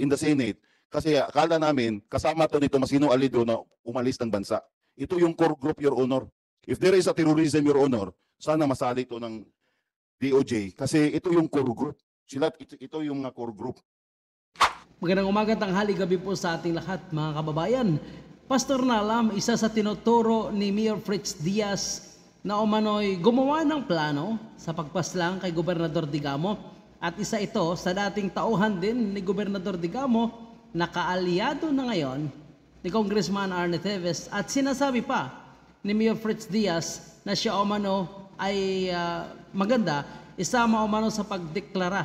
in the Senate. Kasi akala namin, kasama to ni Tomasino Alido na umalis ng bansa. Ito yung core group, Your Honor. If there is a terrorism, Your Honor, sana masali ito ng DOJ. Kasi ito yung core group. Sila, ito, ito yung mga core group. Magandang umaga, tanghali, gabi po sa ating lahat, mga kababayan. Pastor Nalam, isa sa tinuturo ni Mayor Fritz Diaz na umano'y gumawa ng plano sa pagpaslang kay Gobernador Digamo at isa ito sa dating tauhan din ni Gobernador Digamo na kaalyado na ngayon ni Congressman Arne Teves at sinasabi pa ni Mayor Fritz Diaz na siya o ay uh, maganda isama umano sa pagdeklara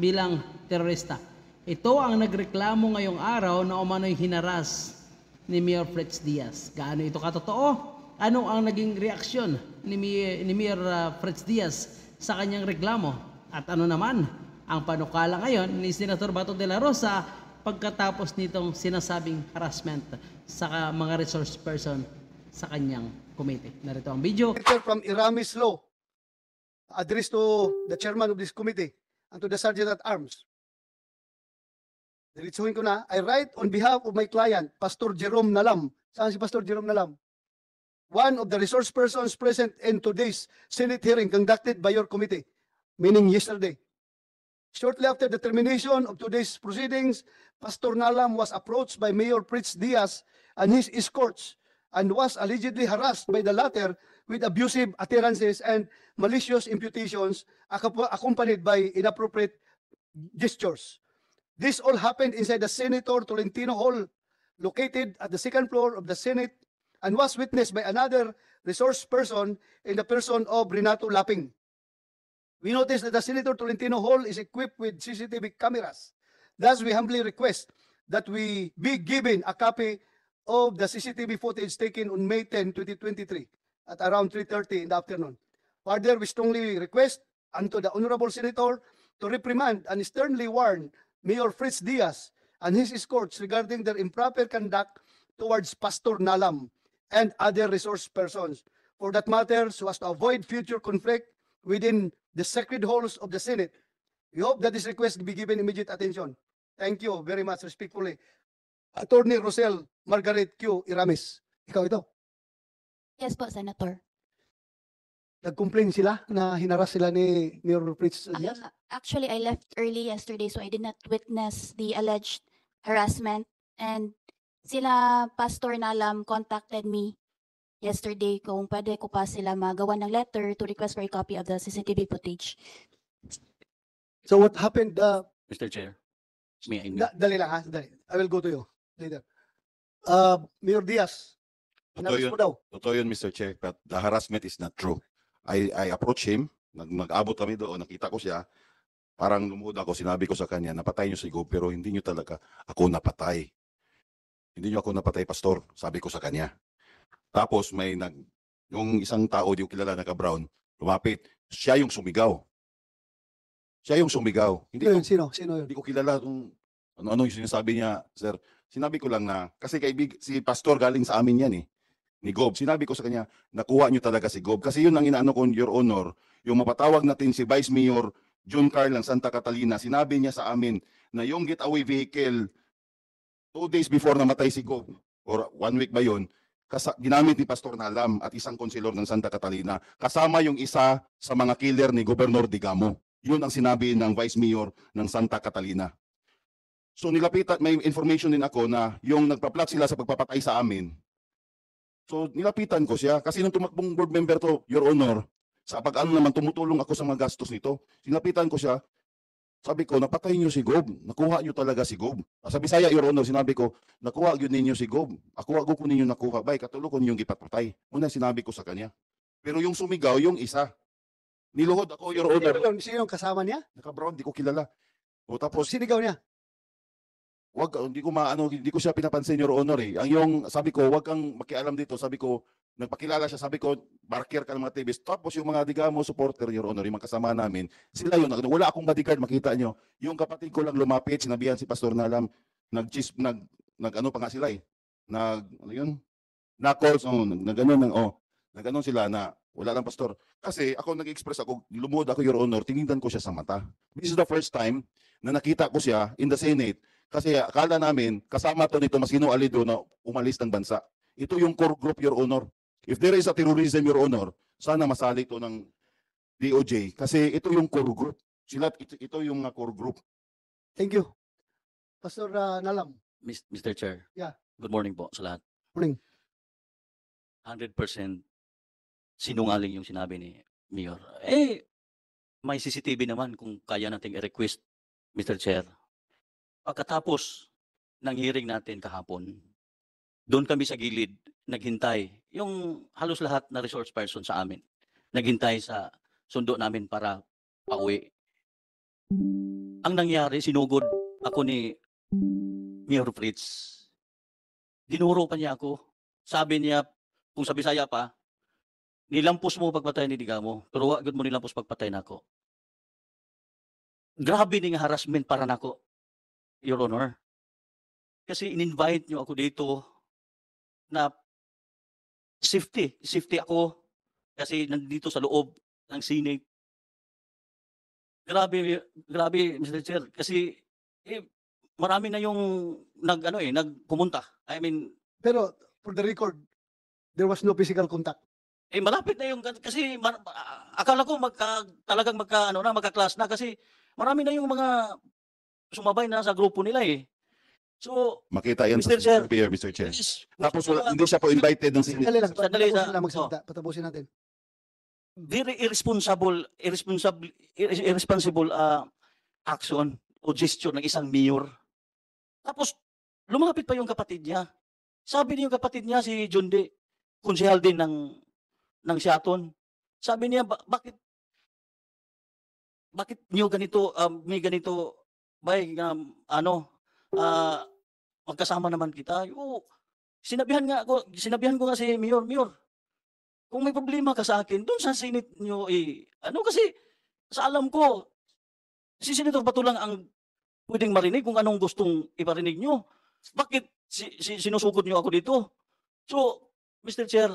bilang terorista. Ito ang nagreklamo ngayong araw na umano'y hinaras ni Mayor Fritz Diaz. Gaano ito katotoo? Ano ang naging reaksyon ni, ni Mayor uh, Fritz Diaz sa kanyang reklamo? At ano naman ang panukala ngayon ni Senator Bato de la Rosa pagkatapos nitong sinasabing harassment sa mga resource person sa kanyang committee. Narito ang video. From Iramis Law, address to the chairman of this committee and to the sergeant at arms. Diretsuhin ko na, I write on behalf of my client, Pastor Jerome Nalam. Saan si Pastor Jerome Nalam? One of the resource persons present in today's Senate hearing conducted by your committee. meaning yesterday. Shortly after the termination of today's proceedings, Pastor Nalam was approached by Mayor Fritz Diaz and his escorts and was allegedly harassed by the latter with abusive utterances and malicious imputations accompanied by inappropriate gestures. This all happened inside the Senator Tolentino Hall, located at the second floor of the Senate, and was witnessed by another resource person in the person of Renato Lapping. We notice that the Senator Tolentino Hall is equipped with CCTV cameras. Thus, we humbly request that we be given a copy of the CCTV footage taken on May 10, 2023 at around 3.30 in the afternoon. Further, we strongly request unto the Honorable Senator to reprimand and sternly warn Mayor Fritz Diaz and his escorts regarding their improper conduct towards Pastor Nalam and other resource persons. For that matter, so as to avoid future conflict within the sacred halls of the Senate. We hope that this request be given immediate attention. Thank you very much respectfully. Attorney Rosel Margaret Q. Iramis. Ikaw ito. Yes po, Senator. Nag-complain sila na hinaras sila ni Mayor Fritz ah, Diaz? Uh, actually, I left early yesterday so I did not witness the alleged harassment. And sila, Pastor Nalam, contacted me yesterday kung pwede ko pa sila magawa ng letter to request for a copy of the CCTV footage. So what happened, uh, Mr. Chair. May I da- dali lang ha, dali. I will go to you later. Uh, Mayor Diaz, Totoo yun, daw. totoo yun, Mr. Chair, but the harassment is not true. I, I approach him, nag, abot kami doon, nakita ko siya, parang lumuhod ako, sinabi ko sa kanya, napatay niyo si Go, pero hindi niyo talaga ako napatay. Hindi niyo ako napatay, Pastor, sabi ko sa kanya. Tapos may nag, yung isang tao, yung kilala na ka-brown, lumapit. Siya yung sumigaw. Siya yung sumigaw. Hindi ko, sino? Sino yun? Hindi ko kilala kung ano-ano yung sinasabi niya, sir. Sinabi ko lang na, kasi kaibig, si pastor galing sa amin yan eh, ni Gob. Sinabi ko sa kanya, nakuha niyo talaga si Gob. Kasi yun ang inaano ko, Your Honor, yung mapatawag natin si Vice Mayor John Carl ng Santa Catalina, sinabi niya sa amin na yung getaway vehicle, two days before namatay si Gob, or one week ba yon ginamit ni Pastor Nalam at isang konselor ng Santa Catalina kasama yung isa sa mga killer ni Gobernador Digamo. Yun ang sinabi ng Vice Mayor ng Santa Catalina. So nilapitan, may information din ako na yung nagpa-plot sila sa pagpapatay sa amin. So nilapitan ko siya kasi nung tumakbong board member to, Your Honor, sa pag-ano naman tumutulong ako sa mga gastos nito, nilapitan ko siya, sabi ko, napatay niyo si Gob. Nakuha niyo talaga si Gob. Ah, sa Bisaya, Your Honor, sinabi ko, nakuha niyo ninyo si Gob. Ako ako ko ninyo nakuha. Bay, katulo ko ninyong gipatpatay. Una sinabi ko sa kanya. Pero yung sumigaw, yung isa. Niluhod ako, Your Honor. Sino, sino yung kasama niya? Naka-brown, di ko kilala. O tapos, Sinigaw niya? wag hindi ko maano, hindi ko siya pinapansin, Your Honor. Eh. Ang yung, sabi ko, wag kang makialam dito. Sabi ko, nagpakilala siya, sabi ko, barker ka ng mga TVs. Tapos yung mga Digamo supporter, Your Honor, yung mga kasama namin, sila yun. Wala akong bodyguard, makita nyo. Yung kapatid ko lang lumapit, sinabihan si Pastor na Nalam, nag, nag, nag ano pa nga sila eh. Nag, ano yun? Knuckles, oh, nag, nag, ano, nang, oh, nag, ano sila na, wala lang pastor. Kasi ako nag-express ako, lumuhod ako, Your Honor, tinignan ko siya sa mata. This is the first time na nakita ko siya in the Senate. Kasi akala namin, kasama to nito Masino Alido na umalis ng bansa. Ito yung core group, Your Honor. If there is a terrorism, Your Honor, sana masali ito ng DOJ kasi ito yung core group. Sila, ito, ito yung mga core group. Thank you. Pastor uh, Nalam. Mr. Chair. Yeah. Good morning po sa lahat. Morning. 100% sinungaling yung sinabi ni Mayor. Eh, may CCTV naman kung kaya nating i-request, Mr. Chair. Pagkatapos ng hearing natin kahapon, doon kami sa gilid, naghintay yung halos lahat na resource person sa amin naghintay sa sundo namin para pauwi. Ang nangyari, sinugod ako ni Mayor Fritz. Dinuro pa niya ako. Sabi niya, kung sa Bisaya pa, nilampos mo pagpatay ni Digamo, pero wagod mo nilampos pagpatay nako. Grabe ning harassment para nako, Your Honor. Kasi in-invite niyo ako dito na safety. Safety ako kasi nandito sa loob ng Senate. Grabe, grabe Mr. Chair kasi eh, marami na yung nag ano eh, nagpumunta. I mean, Pero for the record, there was no physical contact. eh malapit na yung kasi mar- akala ko magka talagang magka ano na magka-class na kasi marami na yung mga sumabay na sa grupo nila eh. So, Makita yan Mr. Chair, sa PBR, Mr. Chair. please, Tapos wala, hindi siya po invited ng Senate. Sandali lang. Sandali Sandali na- lang magsalita. Patapusin natin. very irresponsible, irresponsible, irresponsible ah, action o gesture ng isang mayor. Tapos, lumapit pa yung kapatid niya. Sabi niya yung kapatid niya, si John D, konsehal din ng, ng Siaton. Sabi niya, "Ba- bakit, bakit niyo ganito, ah, may ganito, bay, um, ano, ah, magkasama naman kita. Oo. Sinabihan nga ako, sinabihan ko nga si Mayor, Mayor, kung may problema ka sa akin, doon sa Senate nyo, eh, ano kasi, sa alam ko, si Senator Bato ang pwedeng marinig kung anong gustong iparinig nyo. Bakit si, si, sinusugod nyo ako dito? So, Mr. Chair,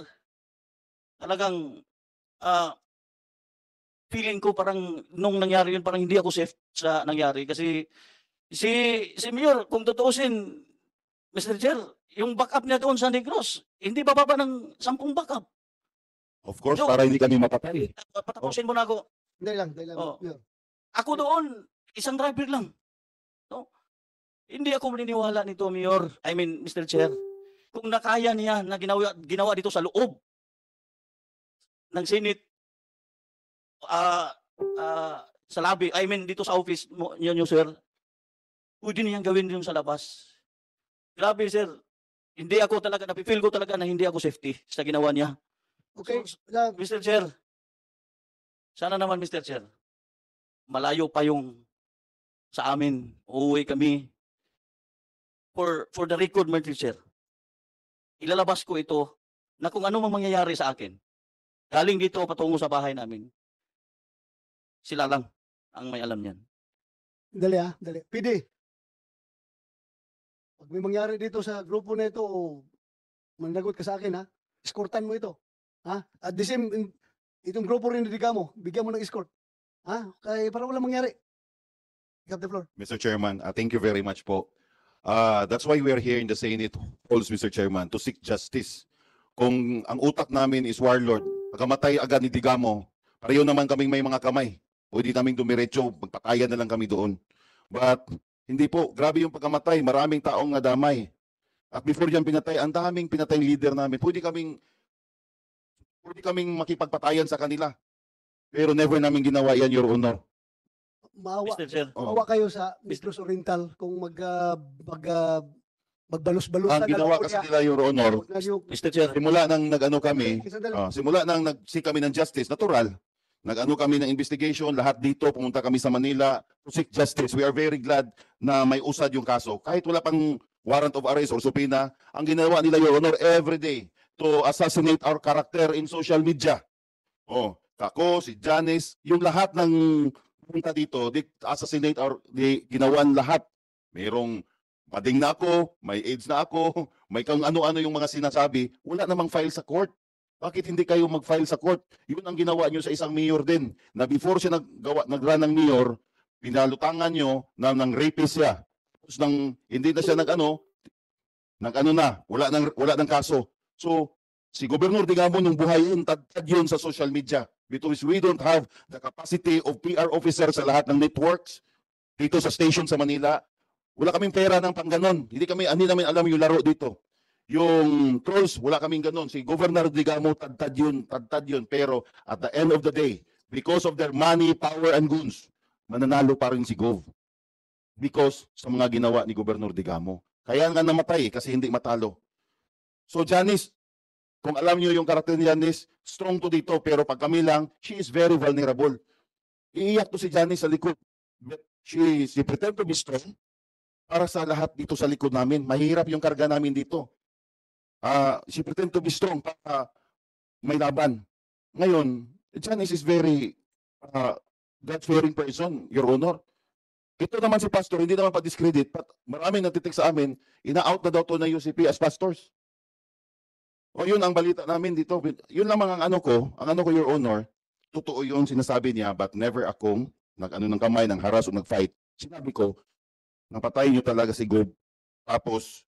talagang uh, feeling ko parang nung nangyari yun, parang hindi ako safe sa nangyari. Kasi si, si Mayor, kung tutuusin, Mr. Chair, yung backup niya doon sa Negros, hindi ba bababa ng sampung backup. Of course, Pero, para hindi kami mapatay. Eh, eh, patapusin oh. mo na ako. Hindi lang, hindi lang. Oh. Ako doon, isang driver lang. No? Hindi ako maniniwala nito, Mayor. I mean, Mr. Chair. Kung nakaya niya na ginawa, ginawa dito sa loob ng Senate, uh, uh, sa labi, I mean, dito sa office, yun yung sir, pwede niyang gawin yun sa labas. Grabe sir, hindi ako talaga, napifeel ko talaga na hindi ako safety sa ginawa niya. Okay, So, na, Mr. Chair, sana naman Mr. Chair, malayo pa yung sa amin, uuwi kami. For, for the record, Mr. Chair, ilalabas ko ito na kung ano mang mangyayari sa akin. Galing dito patungo sa bahay namin. Sila lang ang may alam niyan. dali ah, dali. PD, pag may mangyari dito sa grupo na ito, o managot ka sa akin, ha? Escortan mo ito. Ha? At the same, itong grupo rin niliga mo, bigyan mo ng escort. Ha? Kaya para wala mangyari. Take the floor. Mr. Chairman, uh, thank you very much po. Uh, that's why we are here in the Senate halls, Mr. Chairman, to seek justice. Kung ang utak namin is warlord, pagkamatay agad ni Digamo, pareho naman kaming may mga kamay. O di namin dumiretso, magpatayan na lang kami doon. But hindi po, grabe yung pagkamatay. Maraming taong nadamay. At before yan pinatay, ang daming pinatay leader namin. Pwede kaming pwede kaming makipagpatayan sa kanila. Pero never namin ginawa yan, Your Honor. Mawa, Mr. Chair. kayo sa oh. Negros Oriental kung mag, uh, mag ah, magbalus-balusan. Ang ginawa kasi nila, Your Honor, Mr. Chair. simula nang nag-ano kami, uh, simula nang nag-seek kami ng justice, natural, Nag-ano kami ng investigation, lahat dito, pumunta kami sa Manila to seek justice. We are very glad na may usad yung kaso. Kahit wala pang warrant of arrest or subpoena, ang ginawa nila, Your Honor, every day to assassinate our character in social media. Oh, ako, si Janice, yung lahat ng pumunta dito, they assassinate our, they ginawan lahat. Merong bading na ako, may AIDS na ako, may kung ano-ano yung mga sinasabi, wala namang file sa court. Bakit hindi kayo mag-file sa court? Yun ang ginawa nyo sa isang mayor din. Na before siya nag nagrun ng mayor, pinalutangan nyo na nang rapist siya. Tapos nang hindi na siya nag-ano, nag-ano na, wala nang, wala nang kaso. So, si Gobernador Digamo nung buhay yun, tad yun sa social media. Because we don't have the capacity of PR officer sa lahat ng networks dito sa station sa Manila. Wala kaming pera ng ganon. Hindi kami, hindi namin alam yung laro dito. Yung trolls, wala kaming ganun. Si Governor Digamo, tadtad yun, tadtad yun. Pero at the end of the day, because of their money, power, and goons, mananalo pa rin si Gov. Because sa mga ginawa ni Governor Digamo. Kaya nga namatay eh, kasi hindi matalo. So Janice, kung alam niyo yung karakter ni Janice, strong to dito pero pag kami lang, she is very vulnerable. Iiyak to si Janice sa likod. But she, she pretend to be strong para sa lahat dito sa likod namin. Mahirap yung karga namin dito uh, ah, she pretend to be strong para may laban. Ngayon, Janice eh, is very uh, ah, God-fearing person, Your Honor. Ito naman si pastor, hindi naman pa-discredit, but maraming natitik sa amin, ina-out na daw to na UCP as pastors. O yun ang balita namin dito. Yun lamang ang ano ko, ang ano ko, Your Honor, totoo yun sinasabi niya, but never akong nag-ano ng kamay, ng haras o nag-fight. Sinabi ko, napatay niyo talaga si Gob. Tapos,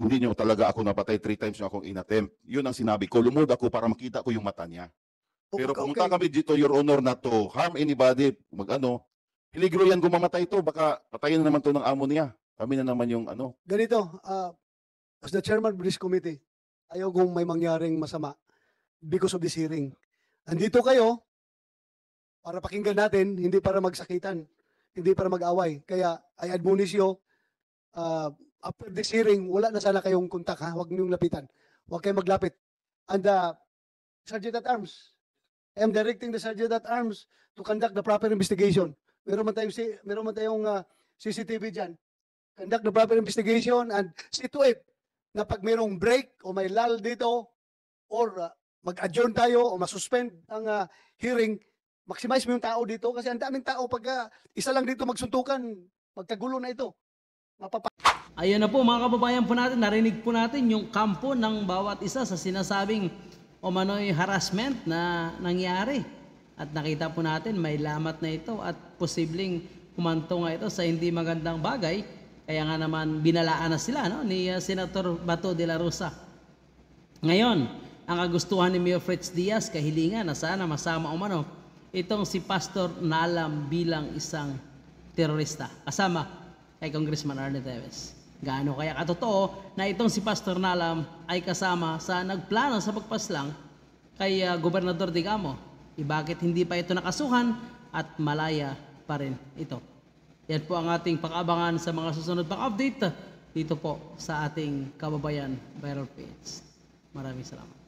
hindi niyo talaga ako napatay, three times niyo akong inattempt. Yun ang sinabi ko. Lumod ako para makita ko yung mata niya. Pero okay, pumunta okay. kami dito, Your Honor, na to harm anybody, mag-ano, peligro yan gumamatay to. Baka patayin na naman to ng amo niya. Kami na naman yung ano. Ganito, uh, as the chairman of this committee, ayaw kong may mangyaring masama because of this hearing. Nandito kayo para pakinggan natin, hindi para magsakitan, hindi para mag-away. Kaya I admonish you, uh, after this hearing, wala na sana kayong kontak ha. Huwag niyong lapitan. Huwag kayong maglapit. And the uh, Sergeant at Arms, I am directing the Sergeant at Arms to conduct the proper investigation. Meron man tayong, meron man tayong uh, CCTV dyan. Conduct the proper investigation and see to it na pag mayroong break o may lull dito or uh, mag-adjourn tayo o masuspend ang uh, hearing, maximize mo yung tao dito kasi ang daming tao pag uh, isa lang dito magsuntukan, magkagulo na ito. Mapapa- Ayan na po mga kababayan po natin, narinig po natin yung kampo ng bawat isa sa sinasabing o manoy harassment na nangyari. At nakita po natin may lamat na ito at posibleng kumanto nga ito sa hindi magandang bagay. Kaya nga naman binalaan na sila no, ni uh, Senator Bato de la Rosa. Ngayon, ang kagustuhan ni Mayor Fritz Diaz kahilingan na sana masama umano itong si Pastor Nalam bilang isang terorista. Kasama kay Congressman Arne Teves. Gaano kaya katotoo na itong si Pastor Nalam ay kasama sa nagplano sa pagpaslang kay uh, Gobernador Digamo? E eh, bakit hindi pa ito nakasuhan at malaya pa rin ito? Yan po ang ating pakabangan sa mga susunod pang update dito po sa ating Kababayan Viral Page. Maraming salamat.